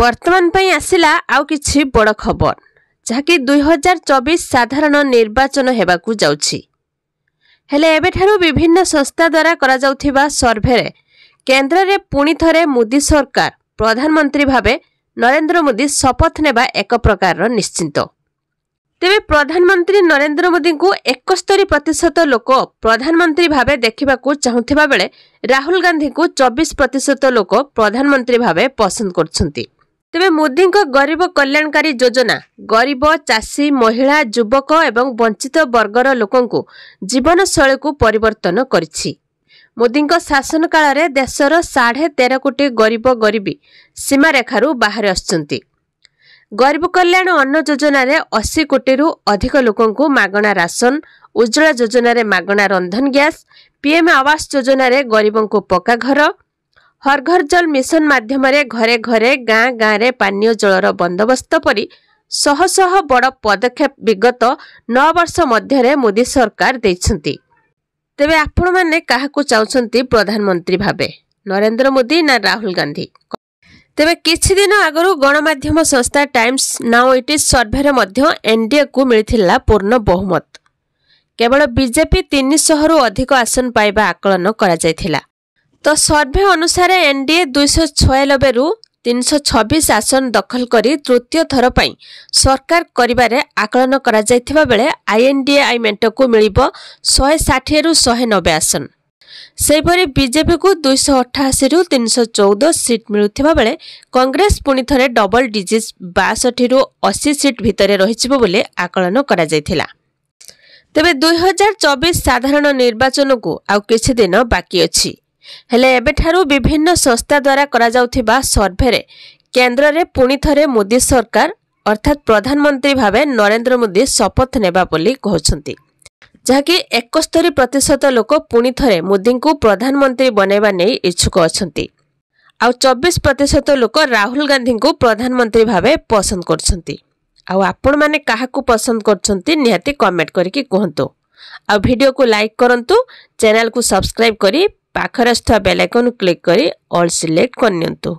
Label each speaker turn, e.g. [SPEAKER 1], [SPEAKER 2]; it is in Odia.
[SPEAKER 1] ବର୍ତ୍ତମାନ ପାଇଁ ଆସିଲା ଆଉ କିଛି ବଡ଼ ଖବର ଯାହାକି ଦୁଇହଜାର ଚବିଶ ସାଧାରଣ ନିର୍ବାଚନ ହେବାକୁ ଯାଉଛି ହେଲେ ଏବେଠାରୁ ବିଭିନ୍ନ ସଂସ୍ଥା ଦ୍ୱାରା କରାଯାଉଥିବା ସର୍ଭେରେ କେନ୍ଦ୍ରରେ ପୁଣି ଥରେ ମୋଦି ସରକାର ପ୍ରଧାନମନ୍ତ୍ରୀ ଭାବେ ନରେନ୍ଦ୍ର ମୋଦି ଶପଥ ନେବା ଏକ ପ୍ରକାରର ନିଶ୍ଚିନ୍ତ ତେବେ ପ୍ରଧାନମନ୍ତ୍ରୀ ନରେନ୍ଦ୍ର ମୋଦିଙ୍କୁ ଏକସ୍ତରୀ ପ୍ରତିଶତ ଲୋକ ପ୍ରଧାନମନ୍ତ୍ରୀ ଭାବେ ଦେଖିବାକୁ ଚାହୁଁଥିବା ବେଳେ ରାହୁଲ ଗାନ୍ଧୀଙ୍କୁ ଚବିଶ ପ୍ରତିଶତ ଲୋକ ପ୍ରଧାନମନ୍ତ୍ରୀ ଭାବେ ପସନ୍ଦ କରୁଛନ୍ତି ତେବେ ମୋଦିଙ୍କ ଗରିବ କଲ୍ୟାଣକାରୀ ଯୋଜନା ଗରିବ ଚାଷୀ ମହିଳା ଯୁବକ ଏବଂ ବଞ୍ଚିତ ବର୍ଗର ଲୋକଙ୍କୁ ଜୀବନଶୈଳୀକୁ ପରିବର୍ତ୍ତନ କରିଛି ମୋଦିଙ୍କ ଶାସନ କାଳରେ ଦେଶର ସାଢ଼େ ତେର କୋଟି ଗରିବ ଗରିବୀ ସୀମାରେଖାରୁ ବାହାରି ଆସୁଛନ୍ତି ଗରିବ କଲ୍ୟାଣ ଅନ୍ନ ଯୋଜନାରେ ଅଶୀ କୋଟିରୁ ଅଧିକ ଲୋକଙ୍କୁ ମାଗଣା ରାସନ ଉଜ୍ଜଳା ଯୋଜନାରେ ମାଗଣା ରନ୍ଧନ ଗ୍ୟାସ୍ ପିଏମ୍ ଆବାସ ଯୋଜନାରେ ଗରିବଙ୍କୁ ପକ୍କା ଘର ହର୍ ଘର୍ ଜଲ୍ ମିଶନ ମାଧ୍ୟମରେ ଘରେ ଘରେ ଗାଁ ଗାଁରେ ପାନୀୟ ଜଳର ବନ୍ଦୋବସ୍ତ ପରି ଶହ ଶହ ବଡ଼ ପଦକ୍ଷେପ ବିଗତ ନଅ ବର୍ଷ ମଧ୍ୟରେ ମୋଦି ସରକାର ଦେଇଛନ୍ତି ତେବେ ଆପଣମାନେ କାହାକୁ ଚାହୁଁଛନ୍ତି ପ୍ରଧାନମନ୍ତ୍ରୀ ଭାବେ ନରେନ୍ଦ୍ର ମୋଦି ନା ରାହୁଲ ଗାନ୍ଧି ତେବେ କିଛିଦିନ ଆଗରୁ ଗଣମାଧ୍ୟମ ସଂସ୍ଥା ଟାଇମ୍ସ ନାଓ ଇଟ୍ ଇଜ୍ ସର୍ଭେରେ ମଧ୍ୟ ଏନ୍ଡିଏକୁ ମିଳିଥିଲା ପୂର୍ଣ୍ଣ ବହୁମତ କେବଳ ବିଜେପି ତିନିଶହରୁ ଅଧିକ ଆସନ ପାଇବା ଆକଳନ କରାଯାଇଥିଲା ତ ସର୍ଭେ ଅନୁସାରେ ଏନ୍ଡିଏ ଦୁଇଶହ ଛୟାନବେରୁ ତିନିଶହ ଛବିଶ ଆସନ ଦଖଲ କରି ତୃତୀୟ ଥର ପାଇଁ ସରକାର କରିବାରେ ଆକଳନ କରାଯାଇଥିବା ବେଳେ ଆଇଏନ୍ଡିଏ ଆଇ ମେଣ୍ଟକୁ ମିଳିବ ଶହେ ଷାଠିଏରୁ ଶହେ ନବେ ଆସନ ସେହିପରି ବିଜେପିକୁ ଦୁଇଶହ ଅଠାଅଶୀରୁ ତିନିଶହ ଚଉଦ ସିଟ୍ ମିଳୁଥିବା ବେଳେ କଂଗ୍ରେସ ପୁଣି ଥରେ ଡବଲ ଡିଜିଟ୍ ବାଷଠିରୁ ଅଶୀ ସିଟ୍ ଭିତରେ ରହିଯିବ ବୋଲି ଆକଳନ କରାଯାଇଥିଲା ତେବେ ଦୁଇହଜାର ଚବିଶ ସାଧାରଣ ନିର୍ବାଚନକୁ ଆଉ କିଛିଦିନ ବାକି ଅଛି ହେଲେ ଏବେଠାରୁ ବିଭିନ୍ନ ସଂସ୍ଥା ଦ୍ୱାରା କରାଯାଉଥିବା ସର୍ଭେରେ କେନ୍ଦ୍ରରେ ପୁଣି ଥରେ ମୋଦି ସରକାର ଅର୍ଥାତ୍ ପ୍ରଧାନମନ୍ତ୍ରୀ ଭାବେ ନରେନ୍ଦ୍ର ମୋଦି ଶପଥ ନେବା ବୋଲି କହୁଛନ୍ତି ଯାହାକି ଏକସ୍ତରୀ ପ୍ରତିଶତ ଲୋକ ପୁଣି ଥରେ ମୋଦିଙ୍କୁ ପ୍ରଧାନମନ୍ତ୍ରୀ ବନାଇବା ନେଇ ଇଚ୍ଛୁକ ଅଛନ୍ତି ଆଉ ଚବିଶ ପ୍ରତିଶତ ଲୋକ ରାହୁଲ ଗାନ୍ଧୀଙ୍କୁ ପ୍ରଧାନମନ୍ତ୍ରୀ ଭାବେ ପସନ୍ଦ କରୁଛନ୍ତି ଆଉ ଆପଣମାନେ କାହାକୁ ପସନ୍ଦ କରୁଛନ୍ତି ନିହାତି କମେଣ୍ଟ କରିକି କୁହନ୍ତୁ ଆଉ ଭିଡ଼ିଓକୁ ଲାଇକ୍ କରନ୍ତୁ ଚ୍ୟାନେଲକୁ ସବସ୍କ୍ରାଇବ୍ କରି ପାଖରେ ଆସୁଥିବା ବେଲାଇକନ୍ କ୍ଲିକ୍ କରି ଅଲ୍ ସିଲେକ୍ଟ କରିନିଅନ୍ତୁ